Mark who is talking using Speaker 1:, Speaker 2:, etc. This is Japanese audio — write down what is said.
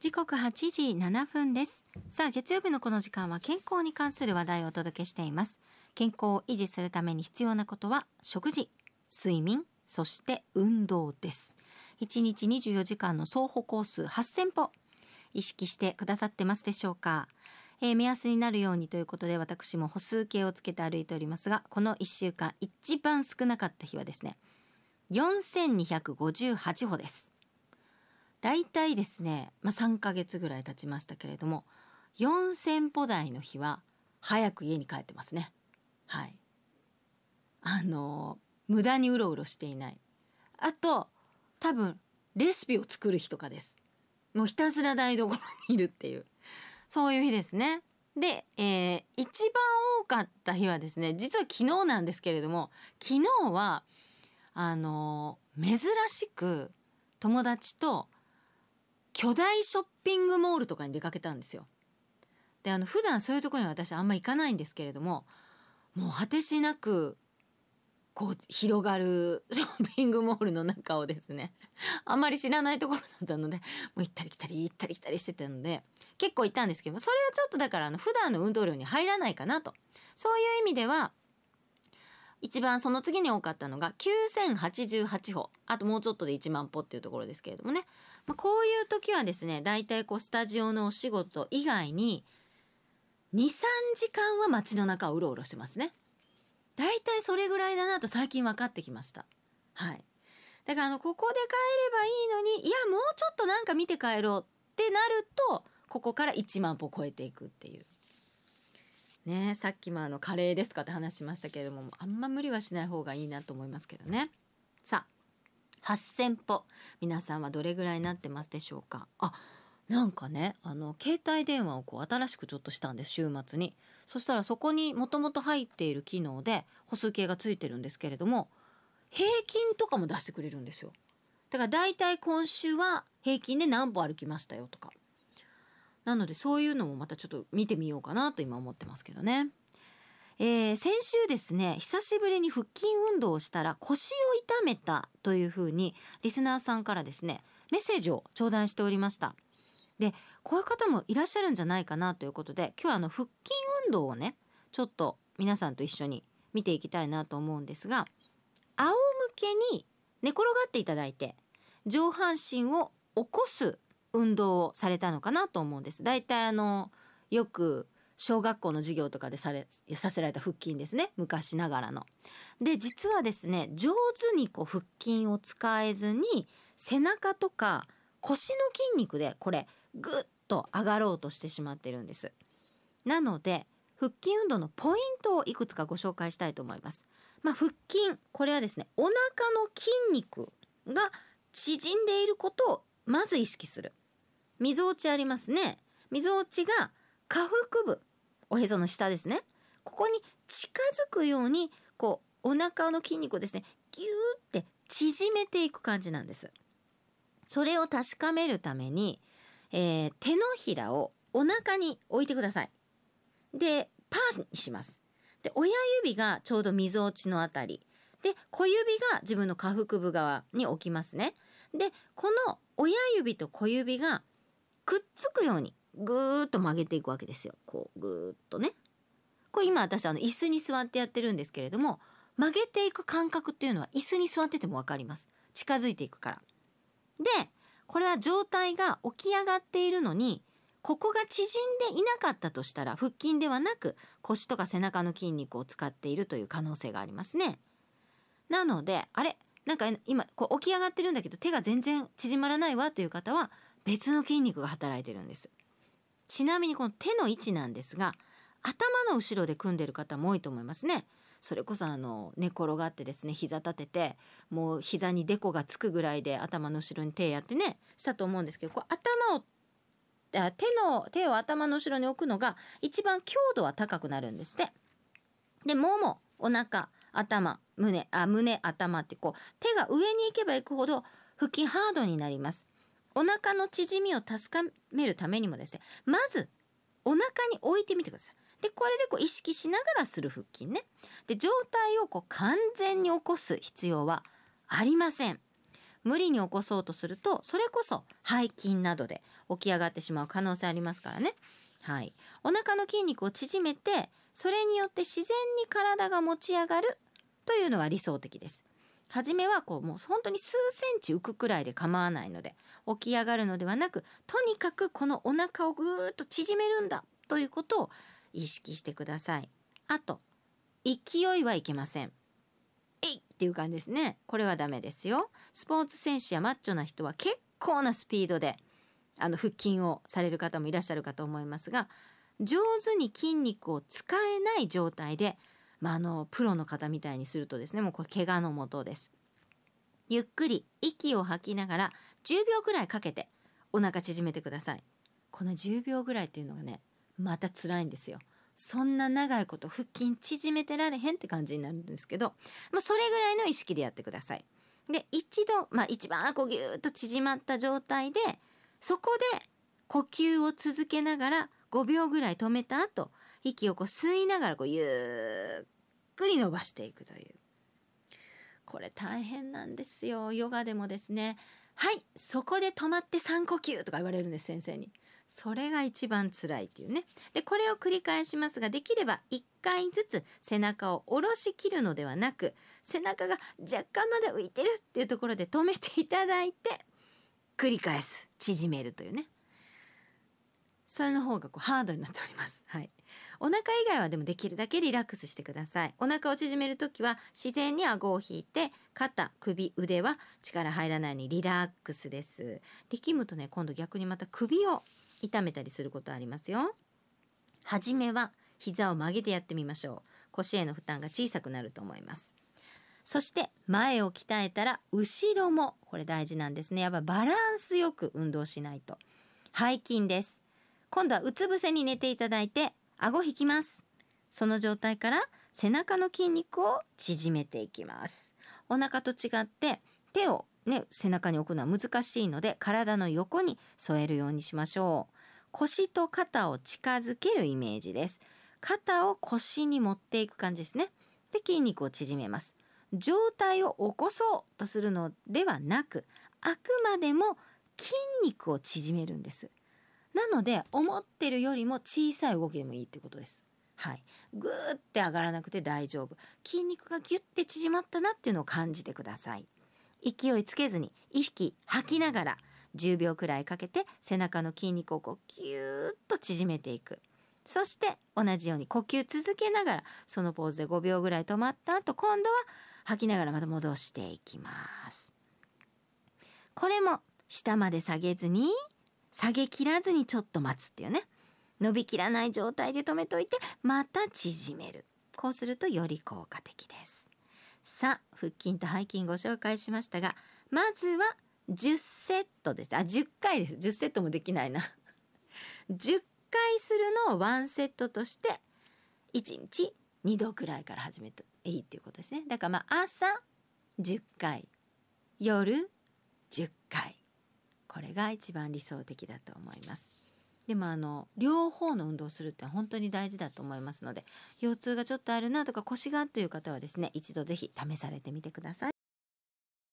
Speaker 1: 時刻8時7分です。さあ、月曜日のこの時間は健康に関する話題をお届けしています。健康を維持するために必要なことは、食事、睡眠、そして運動です。1日24時間の総歩コース8000歩、意識してくださってますでしょうかえー、目安になるようにということで私も歩数計をつけて歩いておりますがこの1週間一番少なかった日はですね4258歩です大体ですね、まあ、3ヶ月ぐらい経ちましたけれども4,000歩台の日は早く家に帰ってますね。はい。あの無駄にうろうろしていない。あと多分レシピを作る日とかです。もうひたすら台所にいるっていうそういう日ですね。で、えー、一番多かった日はですね実は昨日なんですけれども昨日はあの珍しく友達と巨大ショッピングモールとかに出かけたんですよ。であの普段そういうとこには私あんま行かないんですけれどももう果てしなくこう広がる ショッピングモールの中をですねあんまり知らないところだったのでもう行ったり来たり行ったり来たりしてたので結構行ったんですけどそれはちょっとだからあの普段の運動量に入らないかなとそういう意味では一番その次に多かったのが9,088歩あともうちょっとで1万歩っていうところですけれどもねまあ、こういう時はですね、大体こうスタジオのお仕事以外に、2、3時間は街の中をうろうろしてますね。大体それぐらいだなと最近分かってきました。はい。だからあの、ここで帰ればいいのに、いや、もうちょっとなんか見て帰ろうってなると、ここから1万歩超えていくっていう。ねさっきもあの、カレーですかって話しましたけれども、あんま無理はしない方がいいなと思いますけどね。さあ。8,000歩皆さんはどれぐらいになってますでしょうかあなんかねあの携帯電話をこう新しくちょっとしたんです週末にそしたらそこにもともと入っている機能で歩数計がついてるんですけれども平均とかも出してくれるんですよだから大体今週は平均で何歩歩きましたよとかなのでそういうのもまたちょっと見てみようかなと今思ってますけどねえー、先週ですね久しぶりに腹筋運動をしたら腰を痛めたというふうにリスナーさんからですねメッセージを頂戴しておりましたでこういう方もいらっしゃるんじゃないかなということで今日はあの腹筋運動をねちょっと皆さんと一緒に見ていきたいなと思うんですが仰向けに寝転がっていただいて上半身を起こす運動をされたのかなと思うんです。だいたいあのよく小学校の授業とかでされさせられた腹筋ですね昔ながらの。で実はですね上手にこう腹筋を使えずに背中とか腰の筋肉でこれぐっと上がろうとしてしまってるんです。なので腹筋運動のポイントをいくつかご紹介したいと思います。まあ、腹筋これはですねお腹の筋肉が縮んでいることをまず意識する。みぞおちありますね。みぞおちが下腹部おへその下ですねここに近づくようにこうお腹の筋肉をですねギューって縮めていく感じなんです。それを確かめるために、えー、手のひらをお腹に置いてください。でパーにします。で親指がちょうどみぞおちのあたりで小指が自分の下腹部側に置きますね。でこの親指と小指がくっつくようにぐーっと曲げていくわけですよこうぐーっとね。これ今私あの椅子に座ってやってるんですけれども曲げていく感覚っていうのは椅子に座ってても分かります近づいていくから。でこれは上体が起き上がっているのにここが縮んでいなかったとしたら腹筋ではなく腰とか背中の筋肉を使っているという可能性がありますね。なのであれなんか今こう起き上がってるんだけど手が全然縮まらないわという方は別の筋肉が働いてるんです。ちなみにこの手の位置なんですが頭の後ろで組んでる方も多いと思いますね。それこそあの寝転がってですね膝立ててもう膝にでこがつくぐらいで頭の後ろに手やってねしたと思うんですけどこう頭を手の手を頭の後ろに置くのが一番強度は高くなるんですって。でももお腹頭胸あ胸頭ってこう手が上に行けば行くほど腹筋ハードになります。お腹の縮みを確かめるためにもですねまずお腹に置いてみてください。でこれでこう意識しながらする腹筋ね。で状態をこう完全に起こす必要はありません。無理に起こそうとするとそれこそ背筋などで起き上がってしまう可能性ありますからね。はい、お腹の筋肉を縮めてそれによって自然に体が持ち上がるというのが理想的です。初めはこうもう本当に数センチ浮くくらいで構わないので起き上がるのではなくとにかくこのお腹をぐーっと縮めるんだということを意識してください。あと勢いはいけません。えいっていう感じですね。これはダメですよ。スポーツ選手やマッチョな人は結構なスピードであの腹筋をされる方もいらっしゃるかと思いますが上手に筋肉を使えない状態でまあ、あのプロの方みたいにするとですねもうこれ怪我のもとです。ゆっくり息を吐きながら10秒ぐらいかけてお腹縮めてください。この10秒ぐらいっていうのがねまた辛いんですよ。そんな長いこと腹筋縮めてられへんって感じになるんですけど、まあ、それぐらいの意識でやってください。で一度、まあ、一番こうギューッと縮まった状態でそこで呼吸を続けながら5秒ぐらい止めた後息をこう吸いながらこうゆっくり伸ばしていくというこれ大変なんですよヨガでもですねはいそこで止まって3呼吸とか言われるんです先生にそれが一番辛いっていうねでこれを繰り返しますができれば1回ずつ背中を下ろしきるのではなく背中が若干まだ浮いてるっていうところで止めていただいて繰り返す縮めるというねそれの方がこうハードになっておりますはいお腹以外はでもできるだけリラックスしてくださいお腹を縮めるときは自然に顎を引いて肩首腕は力入らないようにリラックスです力むとね今度逆にまた首を痛めたりすることありますよはじめは膝を曲げてやってみましょう腰への負担が小さくなると思いますそして前を鍛えたら後ろもこれ大事なんですねやっぱバランスよく運動しないと背筋です今度はうつ伏せに寝ていただいて顎引きますその状態から背中の筋肉を縮めていきますお腹と違って手をね背中に置くのは難しいので体の横に添えるようにしましょう腰と肩を近づけるイメージです肩を腰に持っていく感じですねで筋肉を縮めます上体を起こそうとするのではなくあくまでも筋肉を縮めるんですなので思ってるよりも小さい動きでもいいってことです。はい、ぐーって上がらなくて大丈夫筋肉がギュッて縮まったなっていうのを感じてください勢いつけずに意識吐きながら10秒くらいかけて背中の筋肉をこうギューッと縮めていくそして同じように呼吸続けながらそのポーズで5秒ぐらい止まった後今度は吐きながらまた戻していきますこれも下まで下げずに下げきらずにちょっと待つっていうね伸びきらない状態で止めといてまた縮めるこうするとより効果的ですさあ腹筋と背筋ご紹介しましたがまずは10セットですあ10回です10セットもできないな10回するのを1セットとして1日2度くらいから始めていいっていうことですねだからまあ朝10回夜10回これが一番理想的だと思います。でもあの両方の運動をするって本当に大事だと思いますので腰痛がちょっとあるなとか腰がという方はですね一度是非試されてみてください。